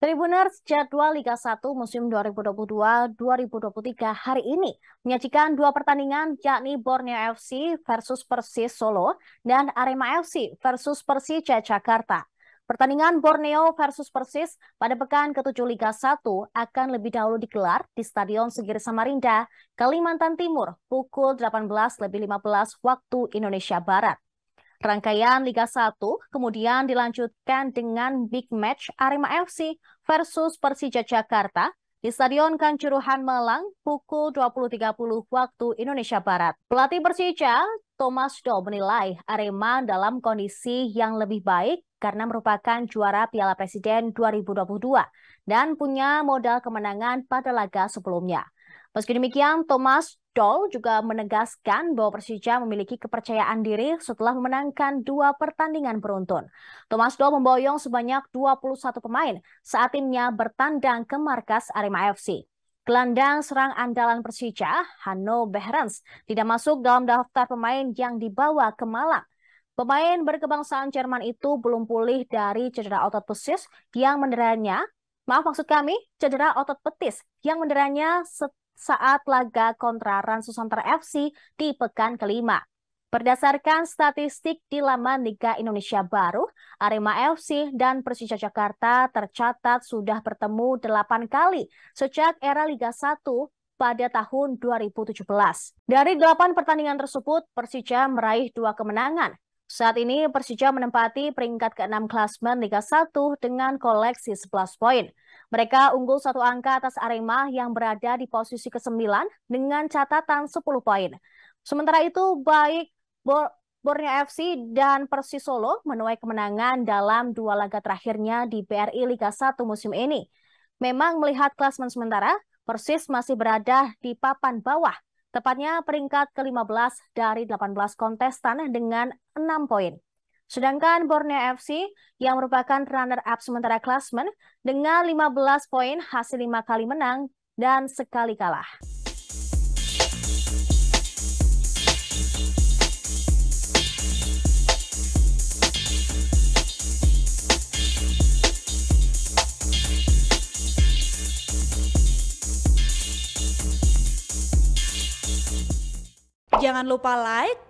Tribuners jadwal Liga 1 musim 2022-2023 hari ini menyajikan dua pertandingan yakni Borneo FC versus Persis Solo dan Arema FC versus Persija Jakarta. Pertandingan Borneo versus Persis pada pekan ke-7 Liga 1 akan lebih dahulu digelar di Stadion Segiri Samarinda, Kalimantan Timur pukul 18.15 waktu Indonesia Barat. Rangkaian Liga 1 kemudian dilanjutkan dengan big match Arema FC versus Persija Jakarta di Stadion Kanjuruhan Malang pukul 20.30 waktu Indonesia Barat. Pelatih Persija, Thomas Do menilai Arema dalam kondisi yang lebih baik karena merupakan juara Piala Presiden 2022 dan punya modal kemenangan pada laga sebelumnya. Meski demikian, Thomas Doll juga menegaskan bahwa Persija memiliki kepercayaan diri setelah memenangkan dua pertandingan beruntun. Thomas Doll memboyong sebanyak 21 pemain saat timnya bertandang ke markas Arema FC. Gelandang serang andalan Persija, Hanno Behrens, tidak masuk dalam daftar pemain yang dibawa ke Malang. Pemain berkebangsaan Jerman itu belum pulih dari cedera otot pesis yang menderanya Maaf maksud kami, cedera otot petis yang menderanya set saat laga kontra Ransusantara FC di pekan kelima. Berdasarkan statistik di laman Liga Indonesia Baru, Arema FC dan Persija Jakarta tercatat sudah bertemu 8 kali sejak era Liga 1 pada tahun 2017. Dari 8 pertandingan tersebut, Persija meraih dua kemenangan saat ini Persija menempati peringkat ke-6 klasmen Liga 1 dengan koleksi 11 poin. Mereka unggul satu angka atas Arema yang berada di posisi ke-9 dengan catatan 10 poin. Sementara itu baik Bor Borneo FC dan Persis Solo menuai kemenangan dalam dua laga terakhirnya di BRI Liga 1 musim ini. Memang melihat klasmen sementara, Persis masih berada di papan bawah Tepatnya peringkat ke-15 dari 18 kontestan dengan 6 poin. Sedangkan Borneo FC yang merupakan runner-up sementara klasmen dengan 15 poin hasil 5 kali menang dan sekali kalah. Jangan lupa like,